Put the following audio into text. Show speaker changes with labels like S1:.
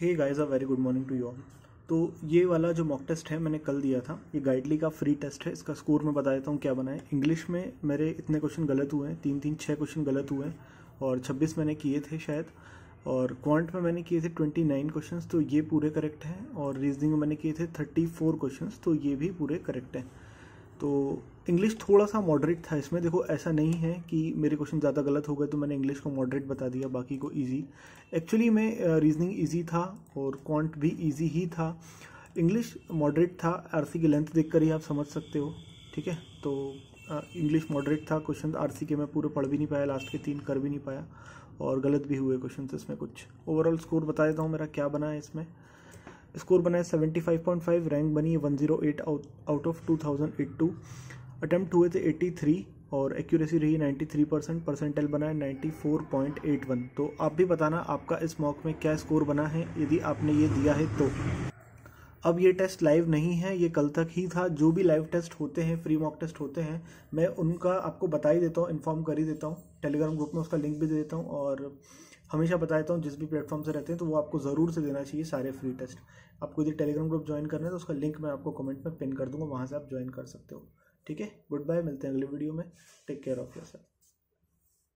S1: hey guys a very good morning to you all तो ये वाला जो मॉक टेस्ट है मैंने कल दिया था ये गाइडली का फ्री टेस्ट है इसका स्कोर मैं बता देता हूँ क्या बनाए इंग्लिश में मेरे इतने क्वेश्चन गलत हुए हैं तीन तीन छः क्वेश्चन गलत हुए हैं और छब्बीस मैंने किए थे शायद और क्वांट में मैंने किए थे ट्वेंटी नाइन क्वेश्चन तो ये पूरे करेक्ट हैं और रीजनिंग में मैंने किए थे थर्टी फोर क्वेश्चन तो ये भी पूरे करेक्ट हैं तो इंग्लिश थोड़ा सा मॉडरेट था इसमें देखो ऐसा नहीं है कि मेरे क्वेश्चन ज़्यादा गलत हो गए तो मैंने इंग्लिश को मॉडरेट बता दिया बाकी को ईजी एक्चुअली में रीजनिंग ईजी था और क्वांट भी ईजी ही था इंग्लिश मॉडरेट था आर की लेंथ देख कर ही आप समझ सकते हो ठीक है तो इंग्लिश uh, मॉडरेट था क्वेश्चन आर के मैं पूरे पढ़ भी नहीं पाया लास्ट के तीन कर भी नहीं पाया और गलत भी हुए क्वेश्चन इसमें कुछ ओवरऑल स्कोर बता देता हूँ मेरा क्या बना है इसमें स्कोर बना है seventy five point five rank बनी है one zero eight out of two thousand eight two attempt हुए थे एट्टी थ्री और एक्यूरेसी रही नाइन्टी थ्री परसेंट परसेंटेल बना है वन तो आप भी बताना आपका इस मॉक में क्या स्कोर बना है यदि आपने ये दिया है तो अब ये टेस्ट लाइव नहीं है ये कल तक ही था जो भी लाइव टेस्ट होते हैं फ्री मॉक टेस्ट होते हैं मैं उनका आपको बता ही देता हूँ इन्फॉर्म कर ही देता हूँ टेलीग्राम ग्रुप में उसका लिंक भी दे देता हूँ और हमेशा बता देता हूँ जिस भी प्लेटफॉर्म से रहते हैं तो वो आपको ज़रूर से देना चाहिए सारे फ्री टेस्ट आपको यदि टेलीग्राम ग्रुप ज्वाइन करना है तो उसका लिंक मैं आपको कमेंट में पिन कर दूँगा वहाँ से आप ज्वाइन कर सकते हो ठीक है गुड बाय मिलते हैं अगले वीडियो में take care of your self